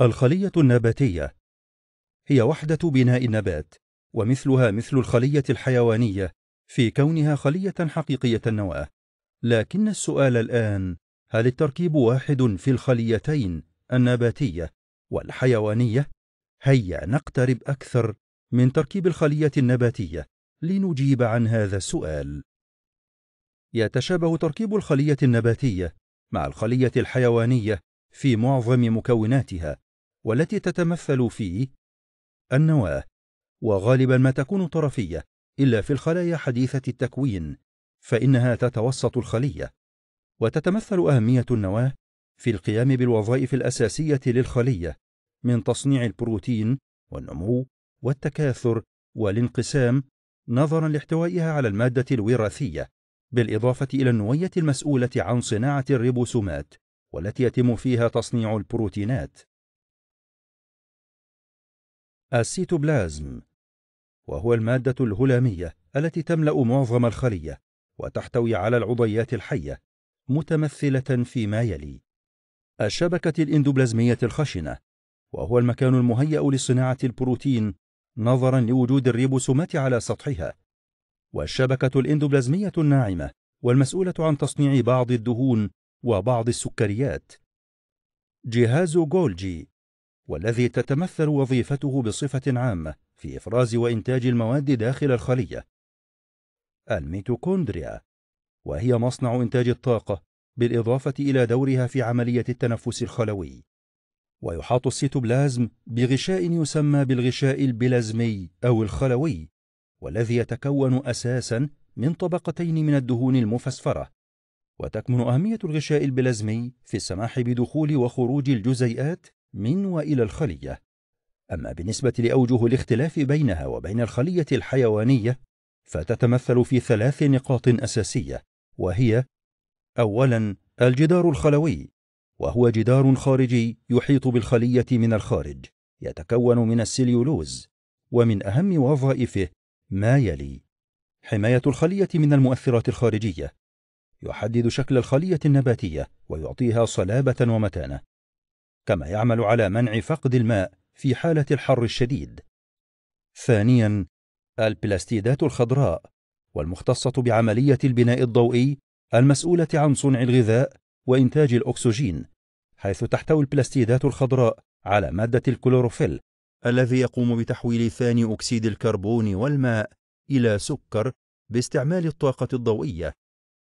الخلية النباتية هي وحدة بناء النبات ومثلها مثل الخلية الحيوانية في كونها خلية حقيقية النواة لكن السؤال الآن هل التركيب واحد في الخليتين النباتية والحيوانية؟ هيا نقترب أكثر من تركيب الخلية النباتية لنجيب عن هذا السؤال يتشابه تركيب الخلية النباتية مع الخلية الحيوانية في معظم مكوناتها والتي تتمثل في النواة وغالبا ما تكون طرفية إلا في الخلايا حديثة التكوين فإنها تتوسط الخلية وتتمثل أهمية النواة في القيام بالوظائف الأساسية للخلية من تصنيع البروتين والنمو والتكاثر والانقسام نظرا لاحتوائها على المادة الوراثية بالإضافة إلى النوية المسؤولة عن صناعة الريبوسومات والتي يتم فيها تصنيع البروتينات السيتوبلازم وهو المادة الهلامية التي تملأ معظم الخلية وتحتوي على العضيات الحية متمثلة فيما يلي الشبكة الإندوبلازمية الخشنة وهو المكان المهيأ لصناعة البروتين نظرا لوجود الريبوسومات على سطحها والشبكة الإندوبلازمية الناعمة والمسؤولة عن تصنيع بعض الدهون وبعض السكريات جهاز جولجي والذي تتمثل وظيفته بصفة عامة في إفراز وإنتاج المواد داخل الخلية الميتوكوندريا وهي مصنع إنتاج الطاقة بالإضافة إلى دورها في عملية التنفس الخلوي ويحاط السيتوبلازم بغشاء يسمى بالغشاء البلازمي أو الخلوي والذي يتكون أساسا من طبقتين من الدهون المفسفرة وتكمن أهمية الغشاء البلازمي في السماح بدخول وخروج الجزيئات من وإلى الخلية أما بالنسبة لأوجه الاختلاف بينها وبين الخلية الحيوانية فتتمثل في ثلاث نقاط أساسية وهي أولا الجدار الخلوي وهو جدار خارجي يحيط بالخلية من الخارج يتكون من السليولوز ومن أهم وظائفه ما يلي حماية الخلية من المؤثرات الخارجية يحدد شكل الخلية النباتية ويعطيها صلابة ومتانة كما يعمل على منع فقد الماء في حالة الحر الشديد. ثانياً البلاستيدات الخضراء والمختصة بعملية البناء الضوئي المسؤولة عن صنع الغذاء وإنتاج الأكسجين، حيث تحتوي البلاستيدات الخضراء على مادة الكلوروفيل الذي يقوم بتحويل ثاني أكسيد الكربون والماء إلى سكر باستعمال الطاقة الضوئية،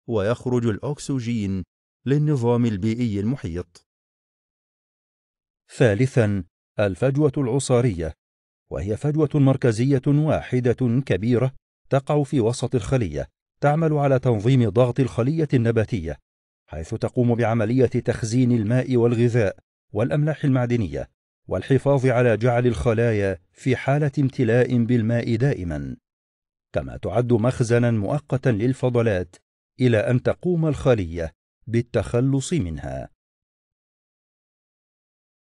ويخرج الأكسجين للنظام البيئي المحيط. ثالثا الفجوة العصارية وهي فجوة مركزية واحدة كبيرة تقع في وسط الخلية تعمل على تنظيم ضغط الخلية النباتية حيث تقوم بعملية تخزين الماء والغذاء والأملاح المعدنية والحفاظ على جعل الخلايا في حالة امتلاء بالماء دائما كما تعد مخزنا مؤقتا للفضلات إلى أن تقوم الخلية بالتخلص منها